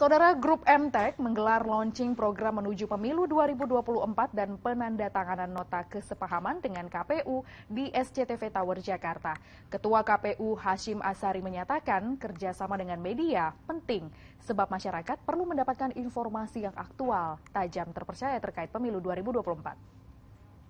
Saudara Grup MTEK menggelar launching program menuju pemilu 2024 dan penandatanganan nota kesepahaman dengan KPU di SCTV Tower Jakarta. Ketua KPU Hashim Asari menyatakan kerjasama dengan media penting sebab masyarakat perlu mendapatkan informasi yang aktual, tajam terpercaya terkait pemilu 2024.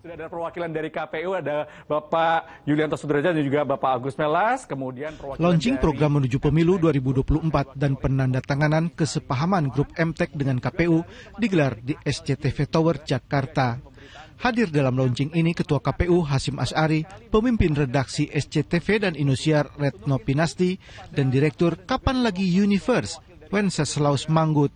Sudah ada perwakilan dari KPU, ada Bapak Yulianto Sudrajat dan juga Bapak Agus Melas, kemudian Launching dari... program menuju pemilu 2024 dan penandatanganan kesepahaman grup MTEK dengan KPU digelar di SCTV Tower, Jakarta. Hadir dalam launching ini Ketua KPU Hasim As'ari, pemimpin redaksi SCTV dan Inusiar Retno Pinasti, dan Direktur Kapan Lagi Universe, Wenceslaus Manggut.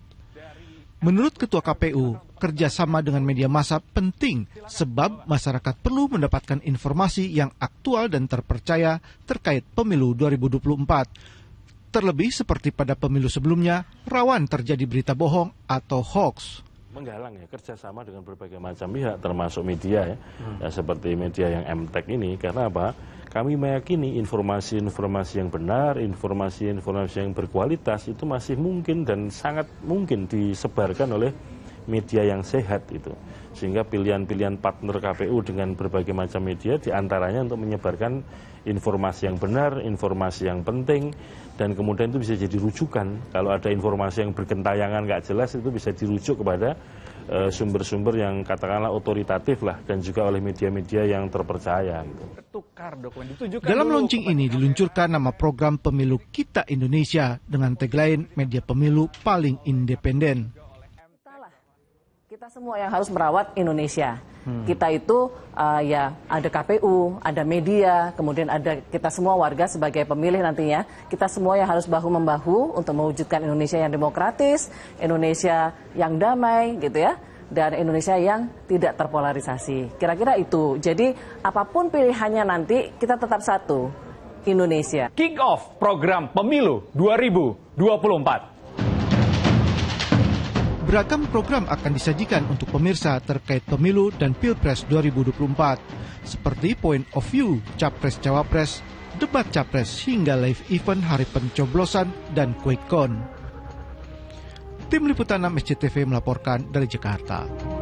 Menurut Ketua KPU, kerjasama dengan media massa penting sebab masyarakat perlu mendapatkan informasi yang aktual dan terpercaya terkait pemilu 2024. Terlebih seperti pada pemilu sebelumnya, rawan terjadi berita bohong atau hoax menggalang ya kerjasama dengan berbagai macam pihak termasuk media ya, hmm. ya seperti media yang MTech ini karena apa kami meyakini informasi-informasi yang benar, informasi-informasi yang berkualitas itu masih mungkin dan sangat mungkin disebarkan oleh media yang sehat itu. Sehingga pilihan-pilihan partner KPU dengan berbagai macam media diantaranya untuk menyebarkan informasi yang benar, informasi yang penting, dan kemudian itu bisa jadi rujukan. Kalau ada informasi yang bergentayangan nggak jelas itu bisa dirujuk kepada eh, sumber-sumber yang katakanlah otoritatif lah dan juga oleh media-media yang terpercaya. Gitu. Dalam launching ini diluncurkan nama program Pemilu Kita Indonesia dengan tagline Media Pemilu Paling Independen. Kita semua yang harus merawat Indonesia. Hmm. Kita itu uh, ya ada KPU, ada media, kemudian ada kita semua warga sebagai pemilih nantinya. Kita semua yang harus bahu membahu untuk mewujudkan Indonesia yang demokratis, Indonesia yang damai, gitu ya dan Indonesia yang tidak terpolarisasi. Kira-kira itu. Jadi apapun pilihannya nanti kita tetap satu, Indonesia. Kick off program Pemilu 2024. Beragam program akan disajikan untuk pemirsa terkait pemilu dan Pilpres 2024, seperti Point of View, Capres Cawapres, Debat Capres hingga live event Hari Pencoblosan dan quick con. Tim Liputan 6 SCTV melaporkan dari Jakarta.